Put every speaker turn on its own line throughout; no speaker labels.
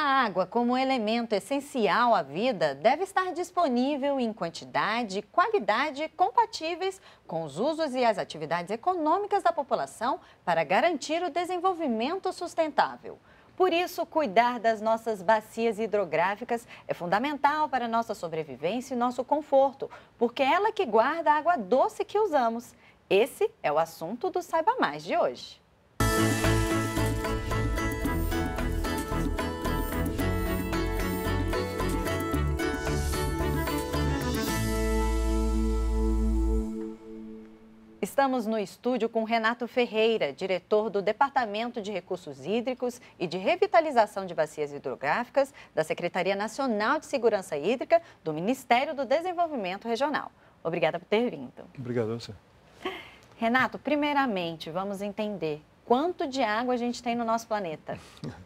A água, como elemento essencial à vida, deve estar disponível em quantidade e qualidade compatíveis com os usos e as atividades econômicas da população para garantir o desenvolvimento sustentável. Por isso, cuidar das nossas bacias hidrográficas é fundamental para nossa sobrevivência e nosso conforto, porque é ela que guarda a água doce que usamos. Esse é o assunto do Saiba Mais de hoje. Estamos no estúdio com Renato Ferreira, diretor do Departamento de Recursos Hídricos e de Revitalização de Bacias Hidrográficas da Secretaria Nacional de Segurança Hídrica do Ministério do Desenvolvimento Regional. Obrigada por ter vindo. Obrigado a você. Renato, primeiramente, vamos entender quanto de água a gente tem no nosso planeta.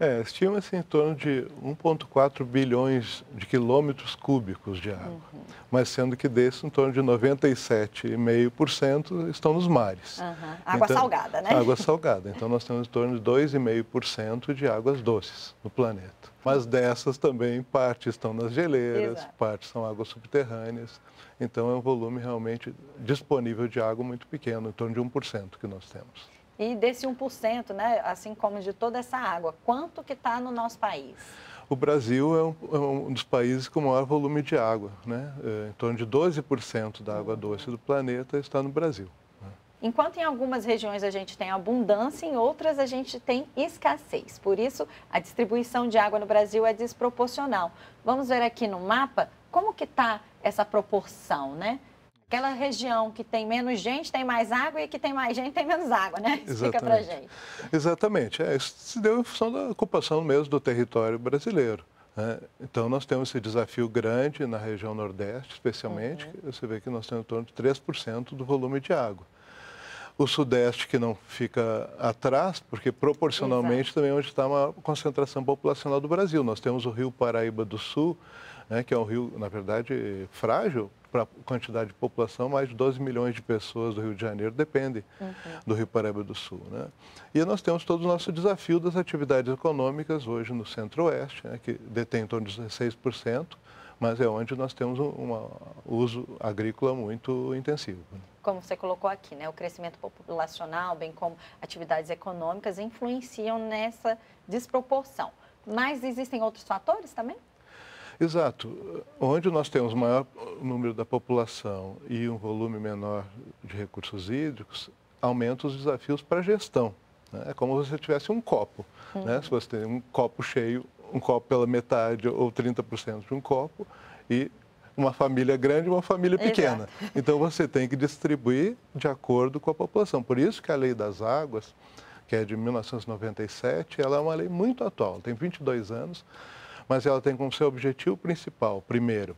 É, estima-se em torno de 1,4 bilhões de quilômetros cúbicos de água, uhum. mas sendo que desse, em torno de 97,5% estão nos mares. Uhum. Água então, salgada, né? Água salgada. Então, nós temos em torno de 2,5% de águas doces no planeta. Mas dessas também, parte estão nas geleiras, Exato. parte são águas subterrâneas. Então, é um volume realmente disponível de água muito pequeno, em torno de 1% que nós temos.
E desse 1%, né, assim como de toda essa água, quanto que está no nosso país?
O Brasil é um, é um, dos países com maior volume de água, né? É, em torno de 12% da água doce do planeta está no Brasil. Né?
Enquanto em algumas regiões a gente tem abundância, em outras a gente tem escassez. Por isso, a distribuição de água no Brasil é desproporcional. Vamos ver aqui no mapa como que está essa proporção, né? aquela região que tem menos gente tem mais água e que tem mais gente tem menos água, né? Exatamente. Explica para gente.
Exatamente. É, isso se deu em função da ocupação mesmo do território brasileiro. Né? Então, nós temos esse desafio grande na região Nordeste, especialmente. Uhum. Você vê que nós temos em torno de 3% do volume de água o Sudeste que não fica atrás, porque proporcionalmente Exato. também é onde está uma concentração populacional do Brasil. Nós temos o Rio Paraíba do Sul, né, que é um rio, na verdade, frágil, para a quantidade de população, mais de 12 milhões de pessoas do Rio de Janeiro dependem uhum. do Rio Paraíba do Sul. Né? E nós temos todo o nosso desafio das atividades econômicas hoje no Centro-Oeste, né, que detém em torno de 16%, mas é onde nós temos um, um uso agrícola muito intensivo.
Como você colocou aqui, né, o crescimento populacional, bem como atividades econômicas, influenciam nessa desproporção. Mas existem outros fatores também?
Exato. Onde nós temos maior número da população e um volume menor de recursos hídricos, aumenta os desafios para a gestão. Né? É como se você tivesse um copo. Uhum. Né? Se você tem um copo cheio, um copo pela metade ou 30% de um copo, e uma família grande e uma família pequena. Exato. Então você tem que distribuir de acordo com a população. Por isso que a lei das águas, que é de 1997, ela é uma lei muito atual, tem 22 anos mas ela tem como seu objetivo principal, primeiro,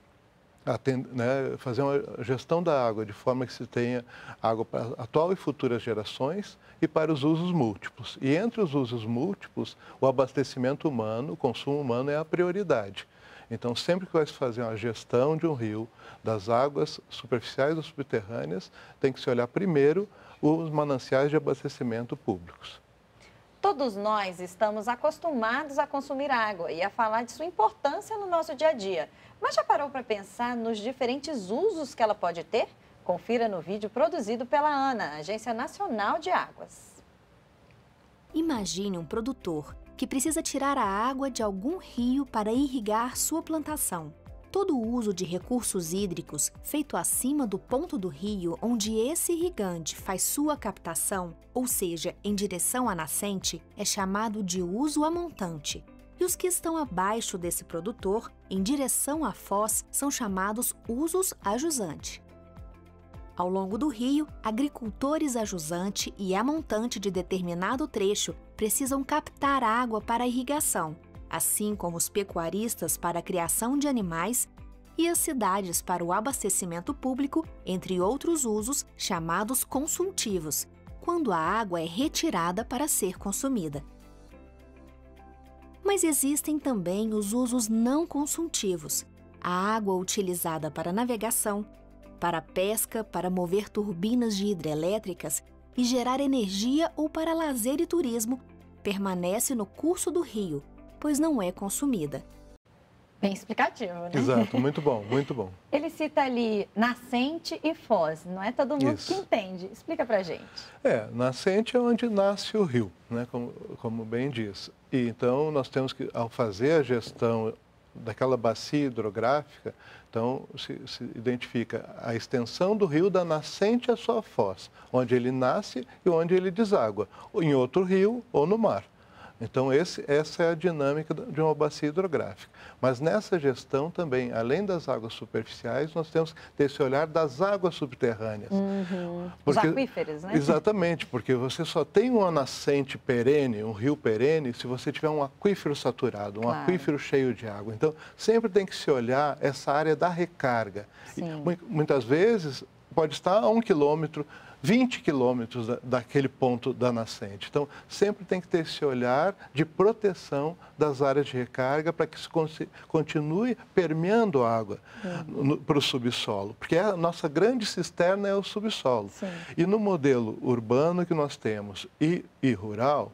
Atend, né, fazer uma gestão da água de forma que se tenha água para atual e futuras gerações e para os usos múltiplos. E entre os usos múltiplos, o abastecimento humano, o consumo humano é a prioridade. Então, sempre que vai se fazer uma gestão de um rio, das águas superficiais ou subterrâneas, tem que se olhar primeiro os mananciais de abastecimento públicos.
Todos nós estamos acostumados a consumir água e a falar de sua importância no nosso dia a dia. Mas já parou para pensar nos diferentes usos que ela pode ter? Confira no vídeo produzido pela ANA, Agência Nacional de Águas.
Imagine um produtor que precisa tirar a água de algum rio para irrigar sua plantação. Todo o uso de recursos hídricos feito acima do ponto do rio onde esse irrigante faz sua captação, ou seja, em direção à nascente, é chamado de uso a montante. E os que estão abaixo desse produtor, em direção à foz, são chamados usos a jusante. Ao longo do rio, agricultores a jusante e a montante de determinado trecho precisam captar água para irrigação, assim como os pecuaristas para a criação de animais e as cidades para o abastecimento público, entre outros usos chamados consultivos, quando a água é retirada para ser consumida. Mas existem também os usos não consultivos, a água utilizada para navegação, para pesca, para mover turbinas de hidrelétricas e gerar energia ou para lazer e turismo, permanece no curso do rio,
pois não é consumida. Bem explicativo, né?
Exato,
muito bom, muito bom.
Ele cita ali nascente e foz, não é todo mundo Isso. que entende. Explica pra gente.
É, nascente é onde nasce o rio, né, como, como bem diz. E então nós temos que, ao fazer a gestão daquela bacia hidrográfica, então se, se identifica a extensão do rio da nascente à sua foz, onde ele nasce e onde ele deságua, em outro rio ou no mar. Então, esse, essa é a dinâmica de uma bacia hidrográfica. Mas nessa gestão também, além das águas superficiais, nós temos que ter esse olhar das águas subterrâneas. Uhum. Porque, Os aquíferos, né? Exatamente, porque você só tem uma nascente perene, um rio perene, se você tiver um aquífero saturado, um claro. aquífero cheio de água. Então, sempre tem que se olhar essa área da recarga. E, muitas vezes, pode estar a um quilômetro 20 quilômetros daquele ponto da nascente. Então, sempre tem que ter esse olhar de proteção das áreas de recarga para que se continue permeando água para o subsolo, porque a nossa grande cisterna é o subsolo. Sim. E no modelo urbano que nós temos e, e rural,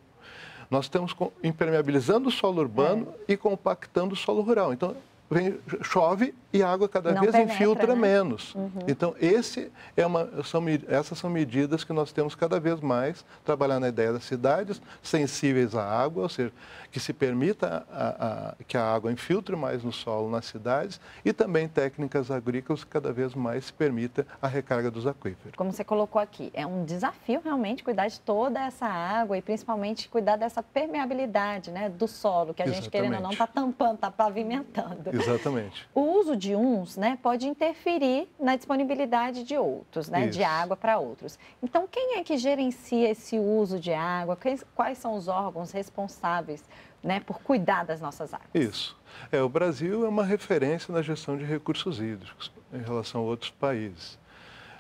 nós estamos impermeabilizando o solo urbano é. e compactando o solo rural. Então, vem, chove e a água cada Não vez penetra, infiltra né? menos. Uhum. Então, esse é uma, são, essas são medidas que nós temos cada vez mais, trabalhar na ideia das cidades sensíveis à água, ou seja, que se permita a, a, que a água infiltre mais no solo nas cidades e também técnicas agrícolas que cada vez mais se permita a recarga dos aquíferos.
Como você colocou aqui, é um desafio realmente cuidar de toda essa água e principalmente cuidar dessa permeabilidade né, do solo, que a Exatamente. gente, querendo ou não, está tampando, está pavimentando. Exatamente. O uso de de uns, né, pode interferir na disponibilidade de outros, né, de água para outros. Então, quem é que gerencia esse uso de água? Quais, quais são os órgãos responsáveis, né, por cuidar das nossas águas?
Isso. É, o Brasil é uma referência na gestão de recursos hídricos em relação a outros países.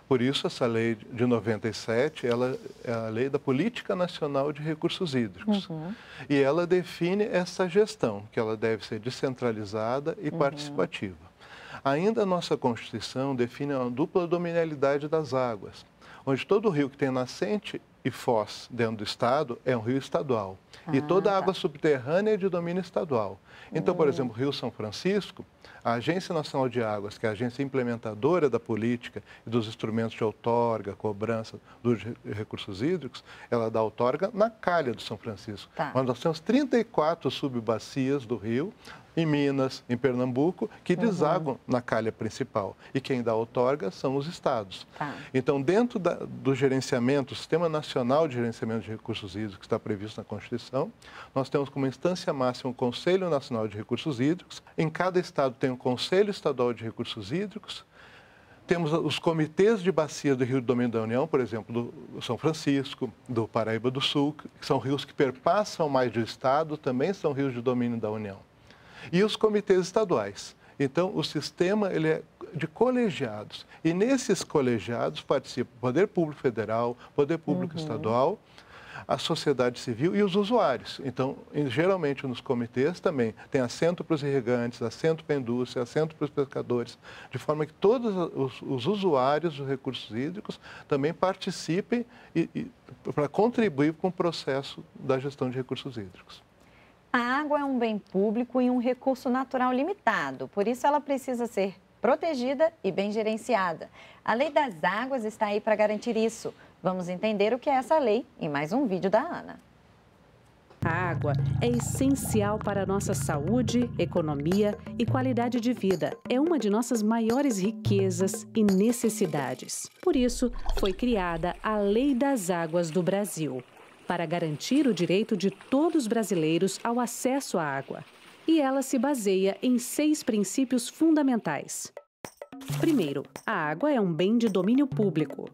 Por isso, essa lei de 97, ela é a lei da Política Nacional de Recursos Hídricos. Uhum. E ela define essa gestão, que ela deve ser descentralizada e uhum. participativa. Ainda a nossa Constituição define a dupla dominialidade das águas, onde todo rio que tem nascente e foz dentro do estado é um rio estadual. Ah, e toda tá. água subterrânea é de domínio estadual. Então, por hum. exemplo, Rio São Francisco, a Agência Nacional de Águas, que é a agência implementadora da política e dos instrumentos de outorga, cobrança dos recursos hídricos, ela dá outorga na calha do São Francisco. Tá. Mas nós temos 34 subbacias do rio, em Minas, em Pernambuco, que uhum. desagam na calha principal. E quem dá outorga são os estados. Tá. Então, dentro da, do gerenciamento, o Sistema Nacional de Gerenciamento de Recursos Hídricos, que está previsto na Constituição, nós temos como instância máxima o Conselho Nacional Nacional de Recursos Hídricos. Em cada estado tem um Conselho Estadual de Recursos Hídricos. Temos os comitês de bacia do Rio do Domínio da União, por exemplo, do São Francisco, do Paraíba do Sul, que são rios que perpassam mais do estado, também são rios de domínio da União. E os comitês estaduais. Então, o sistema ele é de colegiados. E nesses colegiados participa o Poder Público Federal, Poder Público uhum. Estadual, a sociedade civil e os usuários. Então, geralmente nos comitês também tem assento para os irrigantes, assento para a indústria, assento para os pescadores, de forma que todos os, os usuários dos recursos hídricos também participem e, e, para contribuir com o processo da gestão de recursos hídricos.
A água é um bem público e um recurso natural limitado, por isso ela precisa ser protegida e bem gerenciada. A Lei das Águas está aí para garantir isso. Vamos entender o que é essa lei em mais um vídeo da Ana.
A água é essencial para a nossa saúde, economia e qualidade de vida. É uma de nossas maiores riquezas e necessidades. Por isso, foi criada a Lei das Águas do Brasil, para garantir o direito de todos os brasileiros ao acesso à água. E ela se baseia em seis princípios fundamentais. Primeiro, a água é um bem de domínio público.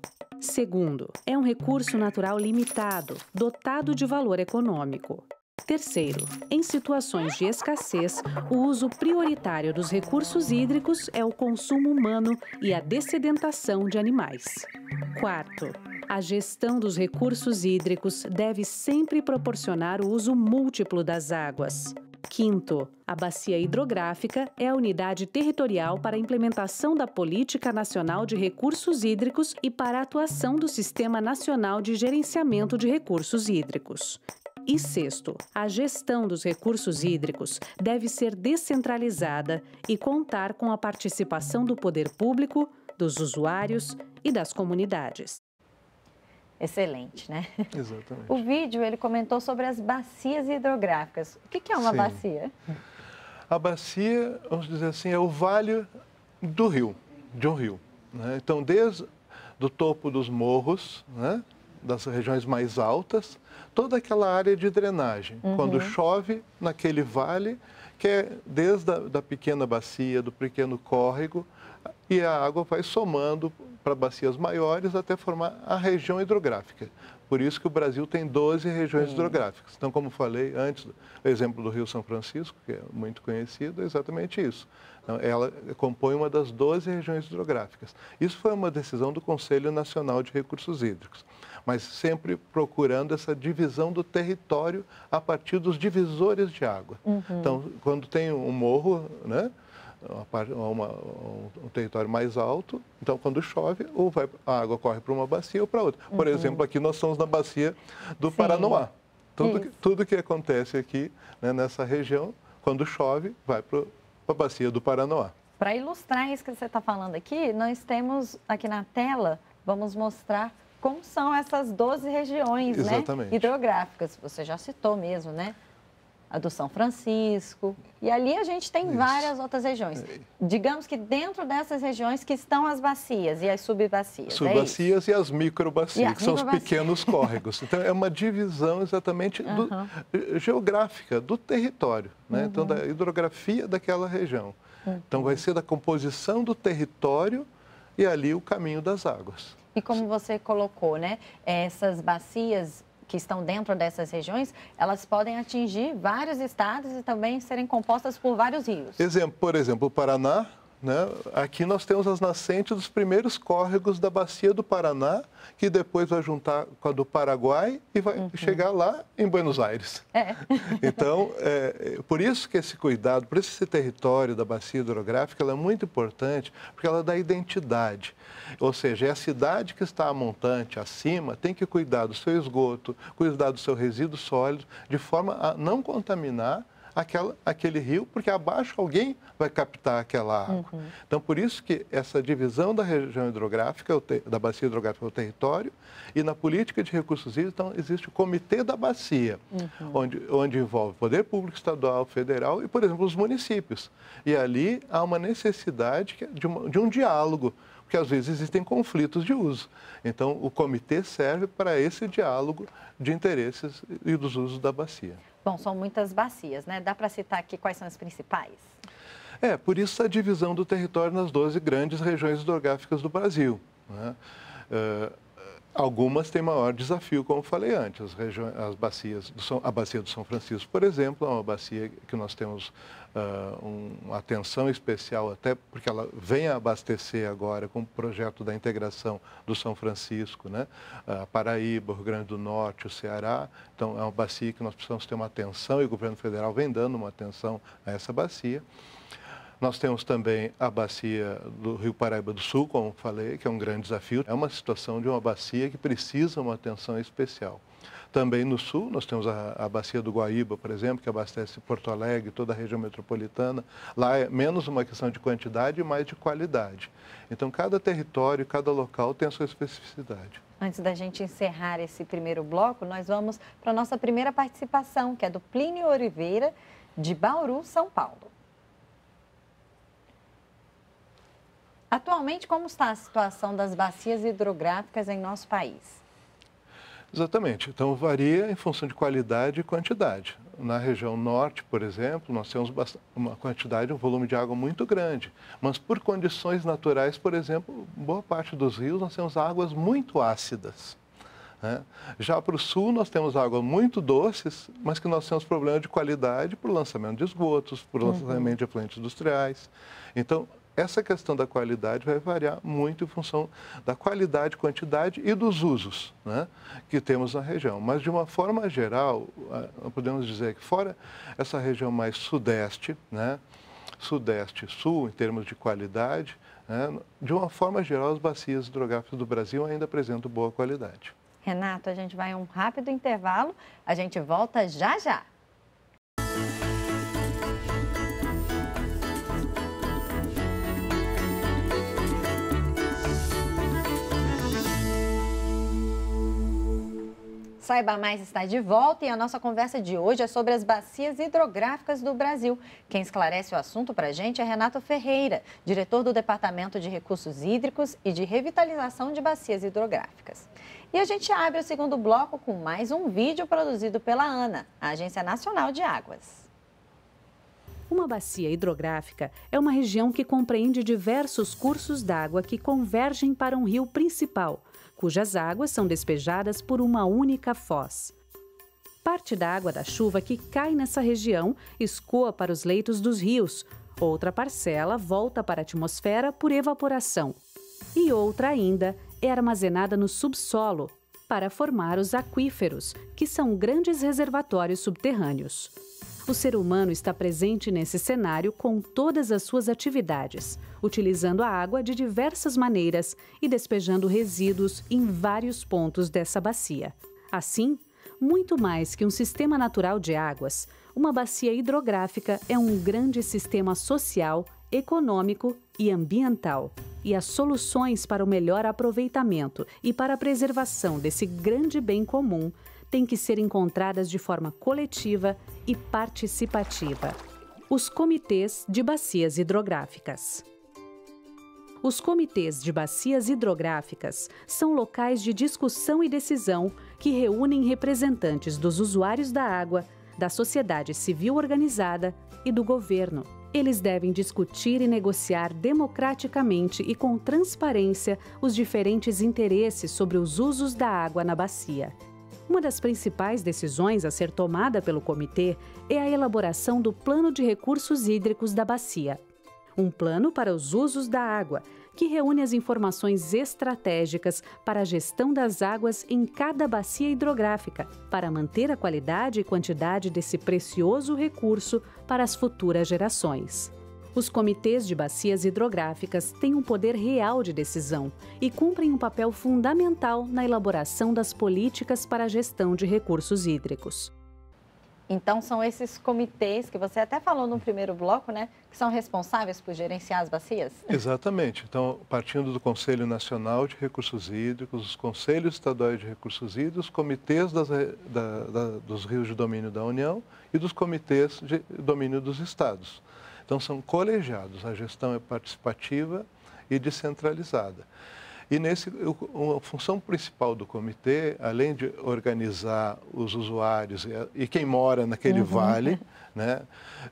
Segundo, é um recurso natural limitado, dotado de valor econômico. Terceiro, em situações de escassez, o uso prioritário dos recursos hídricos é o consumo humano e a dessedentação de animais. Quarto, a gestão dos recursos hídricos deve sempre proporcionar o uso múltiplo das águas, Quinto, a bacia hidrográfica é a unidade territorial para a implementação da Política Nacional de Recursos Hídricos e para a atuação do Sistema Nacional de Gerenciamento de Recursos Hídricos. E sexto, a gestão dos recursos hídricos deve ser descentralizada e contar com a participação do poder público, dos usuários e das comunidades excelente,
né? Exatamente. O
vídeo ele comentou sobre as bacias hidrográficas. O que, que é uma Sim. bacia?
A bacia, vamos dizer assim, é o vale do rio, de um rio. Né? Então, desde do topo dos morros, né? das regiões mais altas, toda aquela área de drenagem. Uhum. Quando chove naquele vale, que é desde a da pequena bacia, do pequeno córrego, e a água vai somando para bacias maiores até formar a região hidrográfica. Por isso que o Brasil tem 12 regiões hum. hidrográficas. Então, como falei antes, o exemplo do Rio São Francisco, que é muito conhecido, é exatamente isso. Então, ela compõe uma das 12 regiões hidrográficas. Isso foi uma decisão do Conselho Nacional de Recursos Hídricos, mas sempre procurando essa divisão do território a partir dos divisores de água. Uhum. Então, quando tem um morro, né? uma, um, território mais alto, então quando chove, ou vai, a água corre para uma bacia ou para outra. Por uhum. exemplo, aqui nós somos na bacia do Sim. Paranoá. Tudo que, tudo que acontece aqui né, nessa região, quando chove, vai para a bacia do Paranoá.
Para ilustrar isso que você está falando aqui, nós temos aqui na tela, vamos mostrar como são essas 12 regiões né, hidrográficas. Você já citou mesmo, né? a do São Francisco. E ali a gente tem Isso. várias outras regiões. É. Digamos que dentro dessas regiões que estão as bacias e as subbacias. É subbacias
é e as microbacias, que são os pequenos córregos. Então, é uma divisão exatamente do, uhum. geográfica do território, né? Uhum. então, da hidrografia daquela região. Uhum. Então, vai ser da composição do território e ali o caminho das águas.
E como você colocou, né? Essas bacias que estão dentro dessas regiões, elas podem atingir vários estados e também serem compostas por vários rios.
Exemplo, por exemplo, o Paraná, né? Aqui nós temos as nascentes dos primeiros córregos da bacia do Paraná, que depois vai juntar com a do Paraguai e vai uhum. chegar lá em Buenos Aires. É. Então, é, por isso que esse cuidado, por isso esse território da bacia hidrográfica, é muito importante, porque ela dá identidade. Ou seja, é a cidade que está a montante, acima, tem que cuidar do seu esgoto, cuidar do seu resíduo sólido, de forma a não contaminar aquela, aquele rio, porque abaixo alguém vai captar aquela água. Uhum. Então, por isso que essa divisão da região hidrográfica, da bacia hidrográfica do território, e na política de recursos hídricos, então, existe o Comitê da Bacia, uhum. onde, onde envolve poder público estadual, federal e, por exemplo, os municípios. E ali há uma necessidade é de, uma, de um diálogo porque às vezes existem conflitos de uso. Então, o comitê serve para esse diálogo de interesses e dos usos da bacia.
Bom, são muitas bacias, né? Dá para citar aqui quais são as principais?
É, por isso a divisão do território nas 12 grandes regiões hidrográficas do Brasil. Né? Uh, algumas têm maior desafio, como falei antes. As, regiões, as bacias, São, a bacia do São Francisco, por exemplo, é uma bacia que nós temos uh, uma atenção especial, até porque ela vem a abastecer agora com o projeto da integração do São Francisco, né? Uh, Paraíba, Rio Grande do Norte, o Ceará. Então, é uma bacia que nós precisamos ter uma atenção e o governo federal vem dando uma atenção a essa bacia. Nós temos também a bacia do Rio Paraíba do Sul, como falei, que é um grande desafio. É uma situação de uma bacia que precisa uma atenção especial. Também no sul, nós temos a, a, bacia do Guaíba, por exemplo, que abastece Porto Alegre, toda a região metropolitana. Lá é menos uma questão de quantidade e mais de qualidade. Então, cada território, cada local tem a sua especificidade.
Antes da gente encerrar esse primeiro bloco, nós vamos para a nossa primeira participação, que é do Plínio Oliveira, de Bauru, São Paulo. Atualmente, como está a situação das bacias hidrográficas em nosso país?
Exatamente. Então, varia em função de qualidade e quantidade. Na região norte, por exemplo, nós temos uma quantidade, um volume de água muito grande. Mas por condições naturais, por exemplo, boa parte dos rios nós temos águas muito ácidas. Né? Já para o sul, nós temos águas muito doces, mas que nós temos problema de qualidade por lançamento de esgotos, por uhum. lançamento uhum. de efluentes industriais. Então, essa questão da qualidade vai variar muito em função da qualidade, quantidade e dos usos né, que temos na região. Mas, de uma forma geral, podemos dizer que, fora essa região mais sudeste, né, sudeste sul, em termos de qualidade, né, de uma forma geral, as bacias hidrográficas do Brasil ainda apresentam boa qualidade.
Renato, a gente vai a um rápido intervalo, a gente volta já já. Saiba Mais está de volta e a nossa conversa de hoje é sobre as bacias hidrográficas do Brasil. Quem esclarece o assunto para a gente é Renato Ferreira, diretor do Departamento de Recursos Hídricos e de Revitalização de Bacias Hidrográficas. E a gente abre o segundo bloco com mais um vídeo produzido pela ANA, a Agência Nacional de Águas.
Uma bacia hidrográfica é uma região que compreende diversos cursos d'água que convergem para um rio principal – cujas águas são despejadas por uma única foz. Parte da água da chuva que cai nessa região escoa para os leitos dos rios, outra parcela volta para a atmosfera por evaporação, e outra ainda é armazenada no subsolo para formar os aquíferos, que são grandes reservatórios subterrâneos. O ser humano está presente nesse cenário com todas as suas atividades, utilizando a água de diversas maneiras e despejando resíduos em vários pontos dessa bacia. Assim, muito mais que um sistema natural de águas, uma bacia hidrográfica é um grande sistema social, econômico e ambiental. E as soluções para o melhor aproveitamento e para a preservação desse grande bem comum têm que ser encontradas de forma coletiva e participativa. Os comitês de bacias hidrográficas. Os comitês de bacias hidrográficas são locais de discussão e decisão que reúnem representantes dos usuários da água, da sociedade civil organizada e do governo. Eles devem discutir e negociar democraticamente e com transparência os diferentes interesses sobre os usos da água na bacia. Uma das principais decisões a ser tomada pelo comitê é a elaboração do Plano de Recursos Hídricos da Bacia. Um plano para os usos da água, que reúne as informações estratégicas para a gestão das águas em cada bacia hidrográfica, para manter a qualidade e quantidade desse precioso recurso para as futuras gerações. Os comitês de bacias hidrográficas têm um poder real de decisão e cumprem um papel fundamental na elaboração das políticas para a gestão de recursos hídricos.
Então, são esses comitês que você até falou no primeiro bloco, né? Que são responsáveis por gerenciar as bacias?
Exatamente. Então, partindo do Conselho Nacional de Recursos Hídricos, os Conselhos Estaduais de Recursos Hídricos, comitês das, da, da, dos rios de domínio da União e dos comitês de domínio dos estados. Então, são colegiados, a gestão é participativa e descentralizada. E nesse, a função principal do comitê, além de organizar os usuários e, quem mora naquele uhum. vale, né,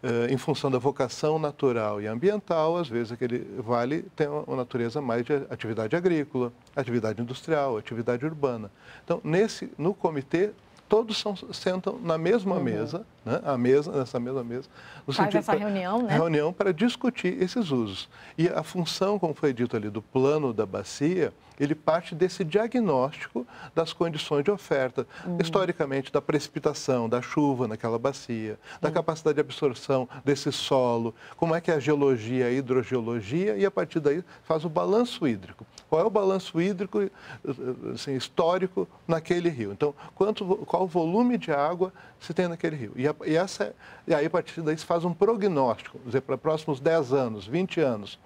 eh, em função da vocação natural e ambiental, às vezes aquele vale tem uma natureza mais de atividade agrícola, atividade industrial, atividade urbana. Então, nesse, no comitê todos são, sentam na mesma uhum. mesa, né, a mesa, nessa mesma mesa. No Faz essa pra, reunião, né? Reunião para discutir esses usos. E a função, como foi dito ali, do plano da bacia, ele parte desse diagnóstico das condições de oferta, uhum. historicamente da precipitação, da chuva naquela bacia, da uhum. capacidade de absorção desse solo, como é que é a geologia, a hidrogeologia, e a partir daí faz o balanço hídrico qual é o balanço hídrico eh, eh, assim, histórico naquele rio. Então, quanto, qual o volume de água se tem naquele rio. E, a, e essa, e aí, a partir daí, se faz um prognóstico, dizer, para próximos 10 anos, 20 anos,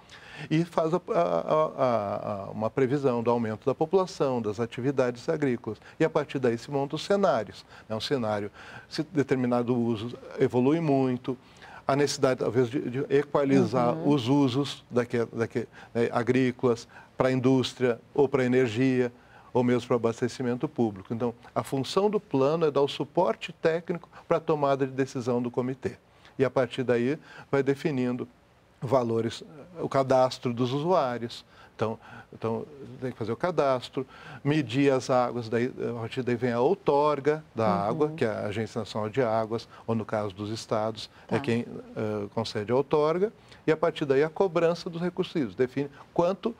e faz a, a, uma previsão do aumento da população, das atividades agrícolas. E, a partir daí, se montam os cenários. É um cenário, se determinado uso evolui muito, a necessidade, talvez, de, de equalizar uhum. os usos daqui, daqui, né, agrícolas para a indústria ou para a energia ou mesmo para abastecimento público. Então, a função do plano é dar o suporte técnico para a tomada de decisão do comitê. E a partir daí vai definindo valores, eh, o cadastro dos usuários, então, então tem que fazer o cadastro, medir as águas, daí, a partir daí vem a outorga da uhum. água, que é a Agência Nacional de Águas, ou no caso dos estados, é tá. é quem uh, concede a outorga, e a partir daí a cobrança dos recursos, define quanto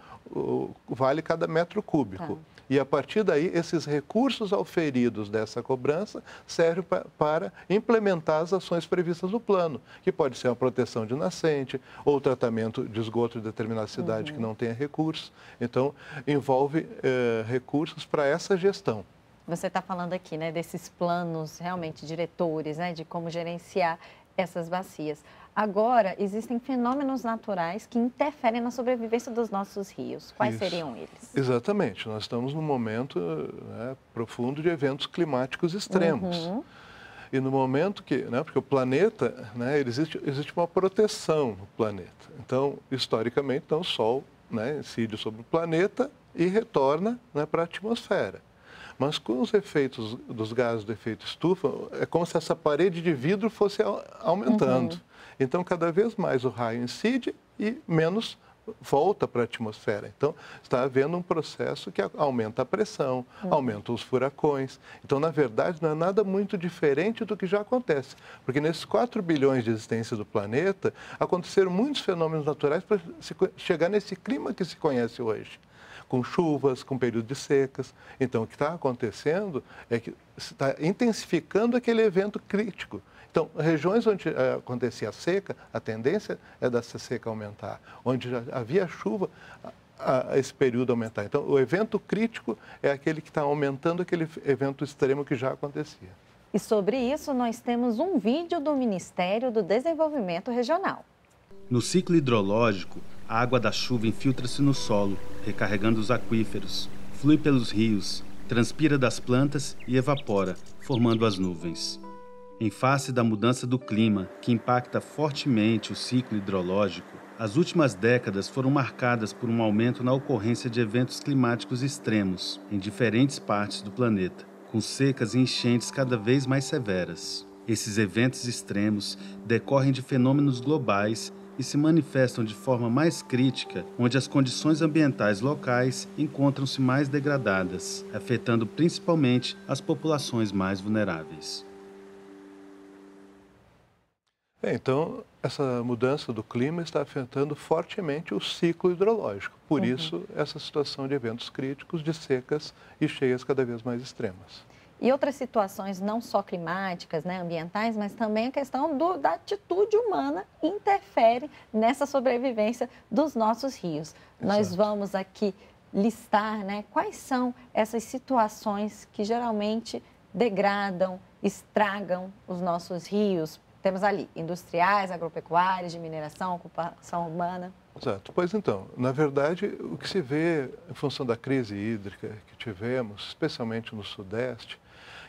vale cada metro cúbico. Tá. E a partir daí, esses recursos auferidos dessa cobrança servem pra, para implementar as ações previstas no plano, que pode ser a proteção de nascente ou tratamento de esgoto de determinada cidade uhum. que não tenha recursos. Então, envolve eh, recursos para essa gestão.
Você está falando aqui né, desses planos realmente diretores, né, de como gerenciar essas bacias. Agora, existem fenômenos naturais que interferem na sobrevivência dos nossos rios. Quais Isso. seriam
eles? Exatamente. Nós estamos num momento né, profundo de eventos climáticos extremos. Uhum. E no momento que, né, porque o planeta, né, existe, existe uma proteção no planeta. Então, historicamente, então, o Sol né, incide sobre o planeta e retorna né, para a atmosfera. Mas com os efeitos dos gases do efeito estufa, é como se essa parede de vidro fosse aumentando. Uhum. Então, cada vez mais o raio incide e menos volta para a atmosfera. Então, está havendo um processo que aumenta a pressão, uhum. aumenta os furacões. Então, na verdade, não é nada muito diferente do que já acontece. Porque nesses 4 bilhões de existência do planeta, aconteceram muitos fenômenos naturais para chegar nesse clima que se conhece hoje com chuvas, com período de secas. Então, o que está acontecendo é que está intensificando aquele evento crítico. Então, regiões onde uh, acontecia seca, a tendência é dessa seca aumentar. Onde já havia chuva, a, a esse período aumentar. Então, o evento crítico é aquele que está aumentando aquele evento extremo que já acontecia.
E sobre isso, nós temos um vídeo do Ministério do Desenvolvimento Regional.
No ciclo hidrológico, a água da chuva infiltra-se no solo, recarregando os aquíferos, flui pelos rios, transpira das plantas e evapora, formando as nuvens. Em face da mudança do clima, que impacta fortemente o ciclo hidrológico, as últimas décadas foram marcadas por um aumento na ocorrência de eventos climáticos extremos em diferentes partes do planeta, com secas e enchentes cada vez mais severas. Esses eventos extremos decorrem de fenômenos globais e se manifestam de forma mais crítica onde as condições ambientais locais encontram-se mais degradadas, afetando principalmente as populações
mais vulneráveis. então, essa mudança do clima está afetando fortemente o ciclo hidrológico. Por uhum. isso, essa situação de eventos críticos, de secas e cheias cada vez mais extremas
e outras situações não só climáticas, né, ambientais, mas também a questão do, da atitude humana interfere nessa sobrevivência dos nossos rios. Exato. Nós vamos aqui listar né, quais são essas situações que geralmente degradam, estragam os nossos rios. Temos ali industriais, agropecuários, de mineração, ocupação humana.
Exato. Pois então, na verdade, o que se vê em função da crise hídrica que tivemos, especialmente no Sudeste,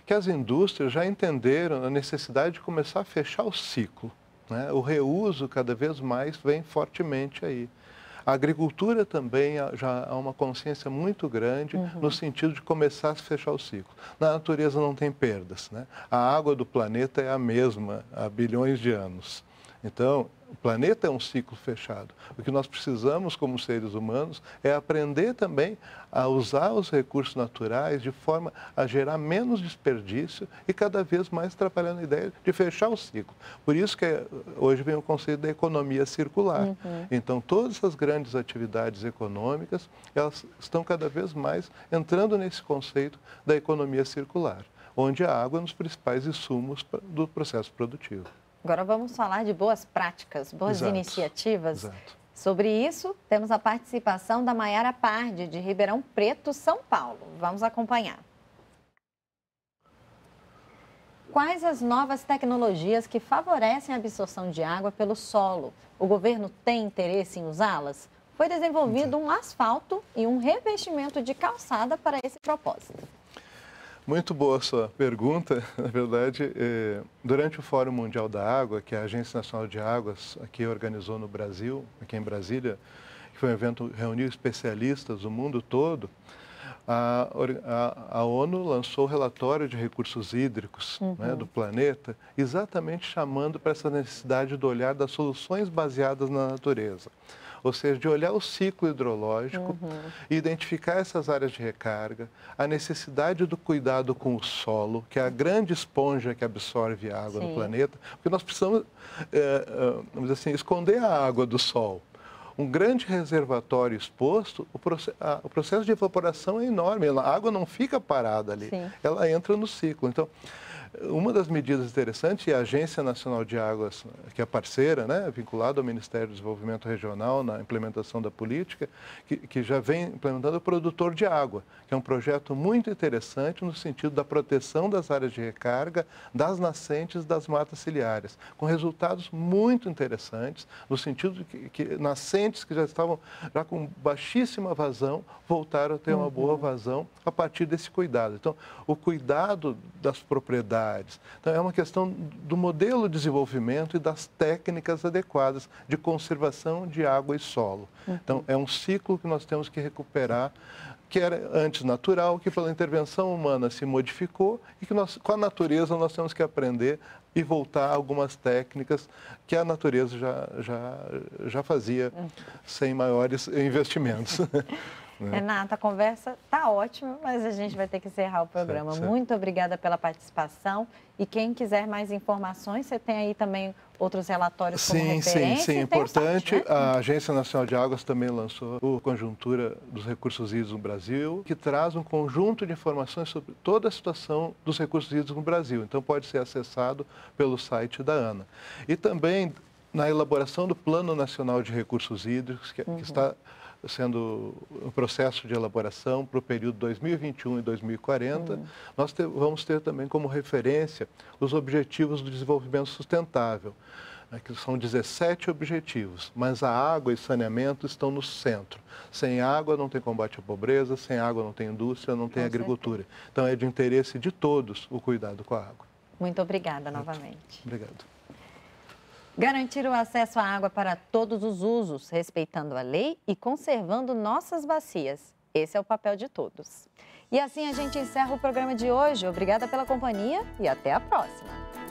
que as indústrias já entenderam a necessidade de começar a fechar o ciclo. Né? O reuso cada vez mais vem fortemente aí. A agricultura também já há uma consciência muito grande uhum. no sentido de começar a fechar o ciclo. Na natureza não tem perdas. Né? A água do planeta é a mesma há bilhões de anos. Então, o planeta é um ciclo fechado. O que nós precisamos, como seres humanos, é aprender também a usar os recursos naturais de forma a gerar menos desperdício e cada vez mais trabalhando a ideia de fechar o ciclo. Por isso que eh, hoje vem o conceito da economia circular. Uhum. Então, todas as grandes atividades econômicas, elas estão cada vez mais entrando nesse conceito da economia circular, onde a água é um dos principais insumos do processo produtivo.
Agora vamos falar de boas práticas, boas Exato. iniciativas. Exato. Sobre isso, temos a participação da Maiara Pardi, de Ribeirão Preto, São Paulo. Vamos acompanhar. Quais as novas tecnologias que favorecem a absorção de água pelo solo? O governo tem interesse em usá-las? Foi desenvolvido então. um asfalto e um revestimento de calçada para esse propósito.
Muito boa a sua pergunta. Na verdade, é, durante o Fórum Mundial da Água, que é a Agência Nacional de Águas aqui organizou no Brasil, aqui em Brasília, que foi um evento que reuniu especialistas do mundo todo, a, a, a, ONU lançou o relatório de recursos hídricos né, uhum. né, do planeta, exatamente chamando para essa necessidade do olhar das soluções baseadas na natureza ou seja, de olhar o ciclo hidrológico, uhum. identificar essas áreas de recarga, a necessidade do cuidado com o solo, que é a grande esponja que absorve a água Sim. no planeta, porque nós precisamos, é, vamos dizer assim, esconder a água do sol um grande reservatório exposto, o, proce a, o, processo de evaporação é enorme. A água não fica parada ali, Sim. ela entra no ciclo. Então, uma das medidas interessantes é a Agência Nacional de Águas, que é parceira, né, vinculada ao Ministério do Desenvolvimento Regional na implementação da política, que, que já vem implementando o produtor de água, que é um projeto muito interessante no sentido da proteção das áreas de recarga, das nascentes das matas ciliares, com resultados muito interessantes, no sentido de que, que nascentes que já estavam já com baixíssima vazão voltaram a ter uma boa uhum. vazão a partir desse cuidado. Então, o cuidado das propriedades então, é uma questão do modelo de desenvolvimento e das técnicas adequadas de conservação de água e solo. Uhum. Então, é um ciclo que nós temos que recuperar que era antes natural, que pela intervenção humana se modificou e que nós, com a natureza nós temos que aprender e voltar a algumas técnicas que a natureza já, já, já fazia uhum. sem maiores investimentos. Né?
Renata, a conversa está ótima, mas a gente vai ter que encerrar o programa. Certo, certo. Muito obrigada pela participação. E quem quiser mais informações, você tem aí também outros relatórios sim, referência. Sim, sim, importante. A, parte, né? a
Agência Nacional de Águas também lançou o Conjuntura dos Recursos Hídricos no Brasil, que traz um conjunto de informações sobre toda a situação dos recursos hídricos no Brasil. Então, pode ser acessado pelo site da ANA. E também na elaboração do Plano Nacional de Recursos Hídricos, que, é, uhum. que está sendo um processo de elaboração para o período 2021 e 2040, uhum. nós te, vamos ter também como referência os Objetivos do Desenvolvimento Sustentável, né, que são 17 objetivos, mas a água e saneamento estão no centro. Sem água não tem combate à pobreza, sem água não tem indústria, não tem com agricultura. Certeza. Então é de interesse de todos o cuidado com a água.
Muito obrigada Muito. novamente. Obrigado. Garantir o acesso à água para todos os usos, respeitando a lei e conservando nossas bacias. Esse é o papel de todos. E assim a gente encerra o programa de hoje. Obrigada pela companhia e até a próxima.